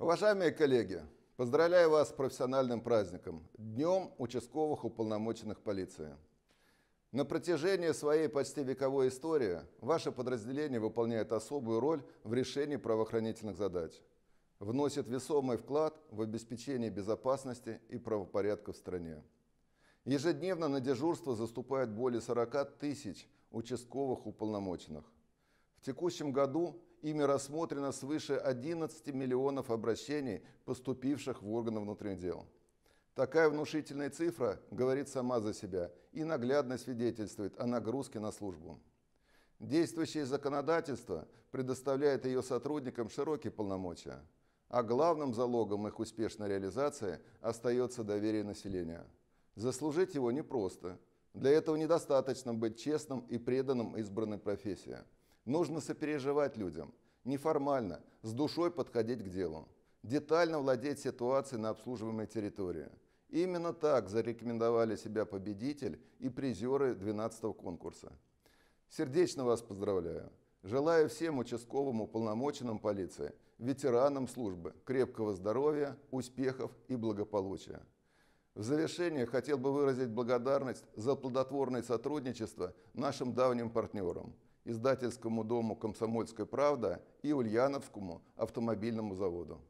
Уважаемые коллеги, поздравляю вас с профессиональным праздником – Днем участковых уполномоченных полиции. На протяжении своей почти вековой истории ваше подразделение выполняет особую роль в решении правоохранительных задач, вносит весомый вклад в обеспечение безопасности и правопорядка в стране. Ежедневно на дежурство заступают более 40 тысяч участковых уполномоченных. В текущем году – Ими рассмотрено свыше 11 миллионов обращений, поступивших в органы внутренних дел. Такая внушительная цифра говорит сама за себя и наглядно свидетельствует о нагрузке на службу. Действующее законодательство предоставляет ее сотрудникам широкие полномочия, а главным залогом их успешной реализации остается доверие населения. Заслужить его непросто. Для этого недостаточно быть честным и преданным избранной профессии – Нужно сопереживать людям, неформально, с душой подходить к делу, детально владеть ситуацией на обслуживаемой территории. Именно так зарекомендовали себя победитель и призеры 12-го конкурса. Сердечно вас поздравляю. Желаю всем участковым уполномоченным полиции, ветеранам службы крепкого здоровья, успехов и благополучия. В завершение хотел бы выразить благодарность за плодотворное сотрудничество нашим давним партнерам – издательскому дому «Комсомольская правда» и Ульяновскому автомобильному заводу.